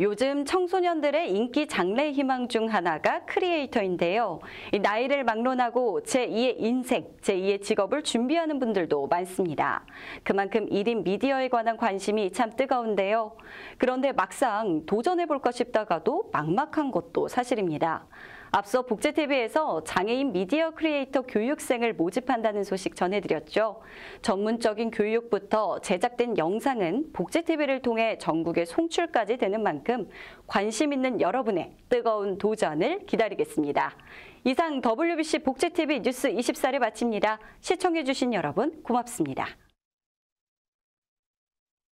요즘 청소년들의 인기 장래 희망 중 하나가 크리에이터인데요. 나이를 막론하고 제2의 인생, 제2의 직업을 준비하는 분들도 많습니다. 그만큼 1인 미디어에 관한 관심이 참 뜨거운데요. 그런데 막상 도전해볼까 싶다가도 막막한 것도 사실입니다. 앞서 복제TV에서 장애인 미디어 크리에이터 교육생을 모집한다는 소식 전해드렸죠. 전문적인 교육부터 제작된 영상은 복제TV를 통해 전국에 송출까지 되는 만큼 관심 있는 여러분의 뜨거운 도전을 기다리겠습니다. 이상 WBC 복제TV 뉴스 24를 마칩니다. 시청해주신 여러분 고맙습니다.